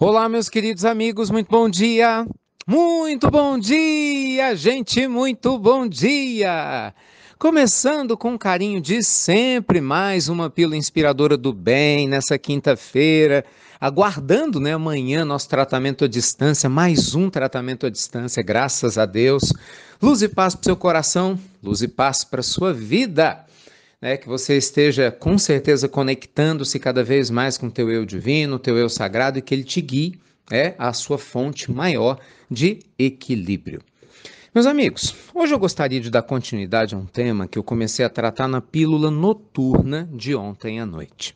Olá, meus queridos amigos, muito bom dia! Muito bom dia, gente, muito bom dia! Começando com carinho de sempre, mais uma pílula inspiradora do bem nessa quinta-feira, aguardando, né, amanhã nosso tratamento à distância, mais um tratamento à distância, graças a Deus. Luz e paz para o seu coração, luz e paz para sua vida né, que você esteja com certeza conectando-se cada vez mais com o teu eu divino, o teu eu sagrado e que ele te guie, é a sua fonte maior de equilíbrio. Meus amigos, hoje eu gostaria de dar continuidade a um tema que eu comecei a tratar na pílula noturna de ontem à noite.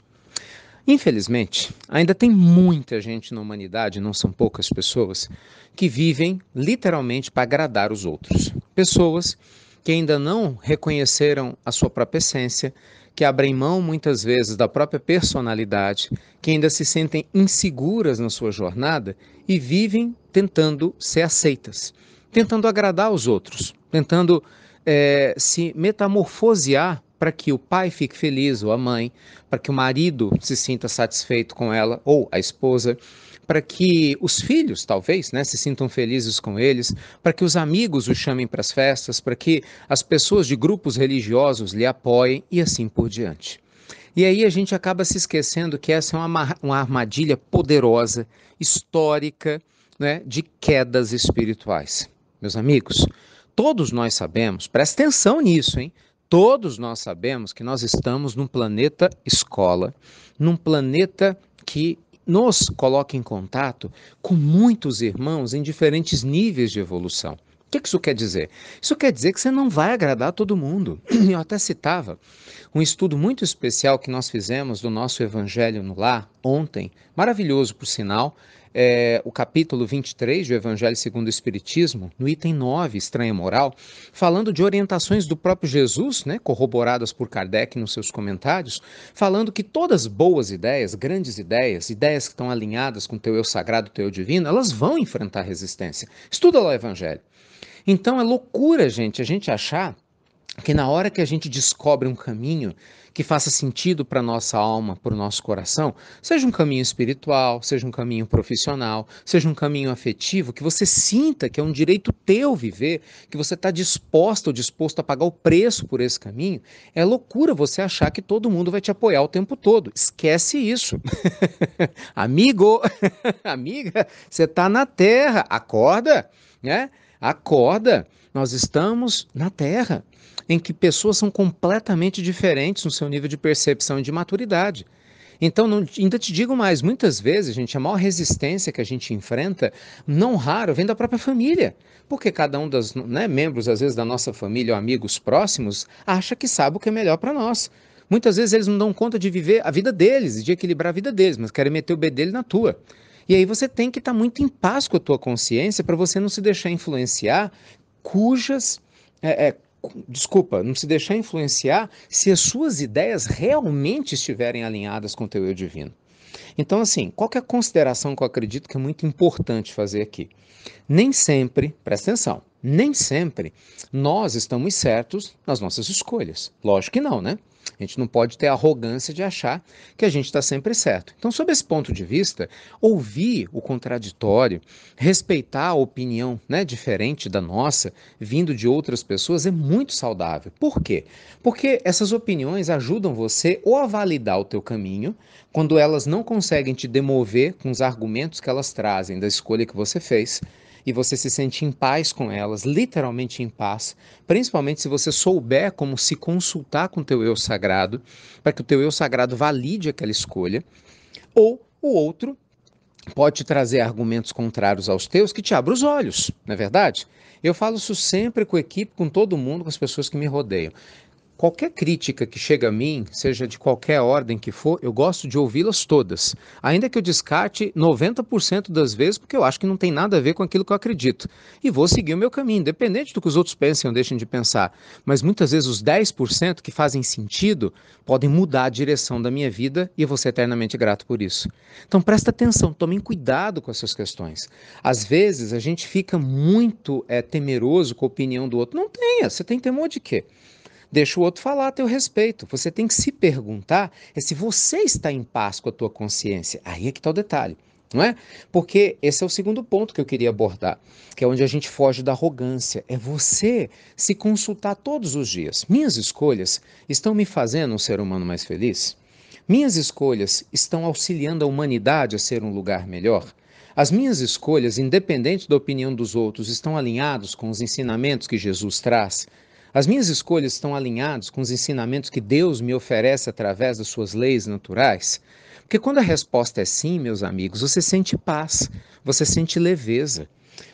Infelizmente, ainda tem muita gente na humanidade, não são poucas pessoas, que vivem literalmente para agradar os outros. Pessoas que ainda não reconheceram a sua própria essência, que abrem mão muitas vezes da própria personalidade, que ainda se sentem inseguras na sua jornada e vivem tentando ser aceitas, tentando agradar aos outros, tentando é, se metamorfosear para que o pai fique feliz ou a mãe, para que o marido se sinta satisfeito com ela ou a esposa para que os filhos, talvez, né, se sintam felizes com eles, para que os amigos os chamem para as festas, para que as pessoas de grupos religiosos lhe apoiem e assim por diante. E aí a gente acaba se esquecendo que essa é uma, uma armadilha poderosa, histórica, né, de quedas espirituais. Meus amigos, todos nós sabemos, presta atenção nisso, hein? Todos nós sabemos que nós estamos num planeta escola, num planeta que nos coloca em contato com muitos irmãos em diferentes níveis de evolução que, que isso quer dizer? Isso quer dizer que você não vai agradar todo mundo. Eu até citava um estudo muito especial que nós fizemos do nosso Evangelho no lá ontem, maravilhoso por sinal, é, o capítulo 23 do Evangelho segundo o Espiritismo, no item 9, Estranha Moral, falando de orientações do próprio Jesus, né, corroboradas por Kardec nos seus comentários, falando que todas boas ideias, grandes ideias, ideias que estão alinhadas com o teu eu sagrado, teu eu divino, elas vão enfrentar resistência. Estuda lá o Evangelho. Então é loucura, gente, a gente achar que na hora que a gente descobre um caminho que faça sentido para nossa alma, para o nosso coração, seja um caminho espiritual, seja um caminho profissional, seja um caminho afetivo, que você sinta que é um direito teu viver, que você está disposta ou disposto a pagar o preço por esse caminho, é loucura você achar que todo mundo vai te apoiar o tempo todo. Esquece isso. Amigo, amiga, você está na terra, acorda, né? Acorda, nós estamos na Terra, em que pessoas são completamente diferentes no seu nível de percepção e de maturidade. Então, não, ainda te digo mais, muitas vezes, gente, a maior resistência que a gente enfrenta, não raro, vem da própria família. Porque cada um dos né, membros, às vezes, da nossa família ou amigos próximos, acha que sabe o que é melhor para nós. Muitas vezes eles não dão conta de viver a vida deles, de equilibrar a vida deles, mas querem meter o B dele na tua. E aí você tem que estar tá muito em paz com a tua consciência para você não se deixar influenciar cujas. É, é, desculpa, não se deixar influenciar se as suas ideias realmente estiverem alinhadas com o teu eu divino. Então, assim, qual é a consideração que eu acredito que é muito importante fazer aqui? Nem sempre, presta atenção, nem sempre nós estamos certos nas nossas escolhas. Lógico que não, né? A gente não pode ter arrogância de achar que a gente está sempre certo. Então, sob esse ponto de vista, ouvir o contraditório, respeitar a opinião né, diferente da nossa, vindo de outras pessoas, é muito saudável. Por quê? Porque essas opiniões ajudam você ou a validar o teu caminho, quando elas não conseguem te demover com os argumentos que elas trazem da escolha que você fez, e você se sente em paz com elas, literalmente em paz, principalmente se você souber como se consultar com o teu eu sagrado, para que o teu eu sagrado valide aquela escolha, ou o outro pode trazer argumentos contrários aos teus que te abram os olhos, não é verdade? Eu falo isso sempre com a equipe, com todo mundo, com as pessoas que me rodeiam. Qualquer crítica que chega a mim, seja de qualquer ordem que for, eu gosto de ouvi-las todas. Ainda que eu descarte 90% das vezes, porque eu acho que não tem nada a ver com aquilo que eu acredito. E vou seguir o meu caminho, independente do que os outros pensem ou deixem de pensar. Mas muitas vezes os 10% que fazem sentido podem mudar a direção da minha vida e eu vou ser eternamente grato por isso. Então presta atenção, tomem cuidado com essas questões. Às vezes a gente fica muito é, temeroso com a opinião do outro. Não tenha, você tem temor de quê? Deixa o outro falar a teu respeito. Você tem que se perguntar é se você está em paz com a tua consciência. Aí é que está o detalhe. Não é? Porque esse é o segundo ponto que eu queria abordar, que é onde a gente foge da arrogância. É você se consultar todos os dias. Minhas escolhas estão me fazendo um ser humano mais feliz? Minhas escolhas estão auxiliando a humanidade a ser um lugar melhor? As minhas escolhas, independente da opinião dos outros, estão alinhados com os ensinamentos que Jesus traz? As minhas escolhas estão alinhadas com os ensinamentos que Deus me oferece através das suas leis naturais? Porque quando a resposta é sim, meus amigos, você sente paz, você sente leveza.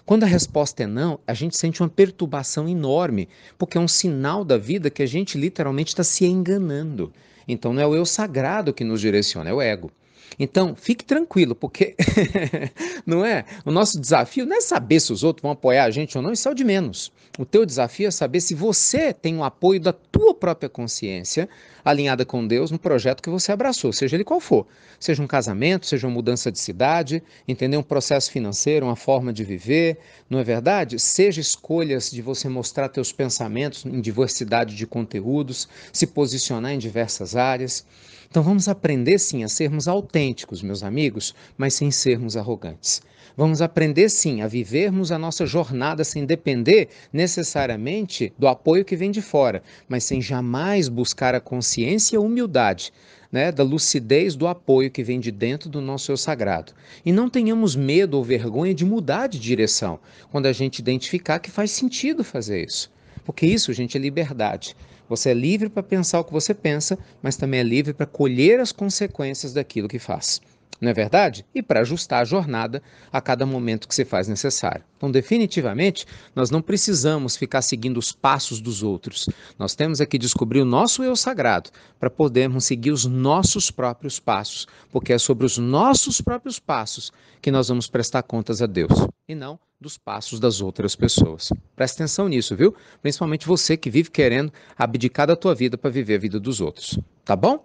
Quando a resposta é não, a gente sente uma perturbação enorme, porque é um sinal da vida que a gente literalmente está se enganando. Então não é o eu sagrado que nos direciona, é o ego. Então, fique tranquilo, porque não é? O nosso desafio não é saber se os outros vão apoiar a gente ou não, isso é o de menos. O teu desafio é saber se você tem o apoio da tua própria consciência alinhada com Deus no projeto que você abraçou, seja ele qual for. Seja um casamento, seja uma mudança de cidade, entender um processo financeiro, uma forma de viver, não é verdade? Seja escolhas de você mostrar teus pensamentos em diversidade de conteúdos, se posicionar em diversas áreas. Então vamos aprender sim a sermos autênticos autênticos, meus amigos, mas sem sermos arrogantes. Vamos aprender sim a vivermos a nossa jornada sem depender necessariamente do apoio que vem de fora, mas sem jamais buscar a consciência e a humildade né, da lucidez do apoio que vem de dentro do nosso eu sagrado. E não tenhamos medo ou vergonha de mudar de direção quando a gente identificar que faz sentido fazer isso. Porque isso, gente, é liberdade. Você é livre para pensar o que você pensa, mas também é livre para colher as consequências daquilo que faz. Não é verdade? E para ajustar a jornada a cada momento que se faz necessário. Então, definitivamente, nós não precisamos ficar seguindo os passos dos outros. Nós temos é que descobrir o nosso eu sagrado para podermos seguir os nossos próprios passos, porque é sobre os nossos próprios passos que nós vamos prestar contas a Deus e não dos passos das outras pessoas. Presta atenção nisso, viu? Principalmente você que vive querendo abdicar da tua vida para viver a vida dos outros, tá bom?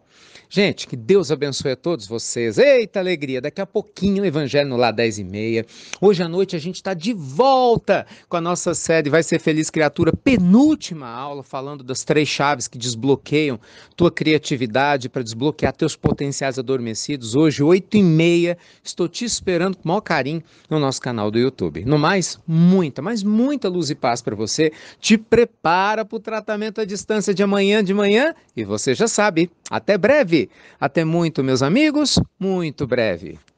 Gente, que Deus abençoe a todos vocês. Eita alegria! Daqui a pouquinho o Evangelho no Lá 10 e meia. Hoje à noite a gente está de volta com a nossa série Vai Ser Feliz Criatura, penúltima aula, falando das três chaves que desbloqueiam tua criatividade para desbloquear teus potenciais adormecidos. Hoje, oito e meia, estou te esperando com o maior carinho no nosso canal do YouTube. No mais muita, mas muita luz e paz para você. Te prepara para o tratamento à distância de amanhã de manhã e você já sabe. Até breve. Até muito, meus amigos, muito breve.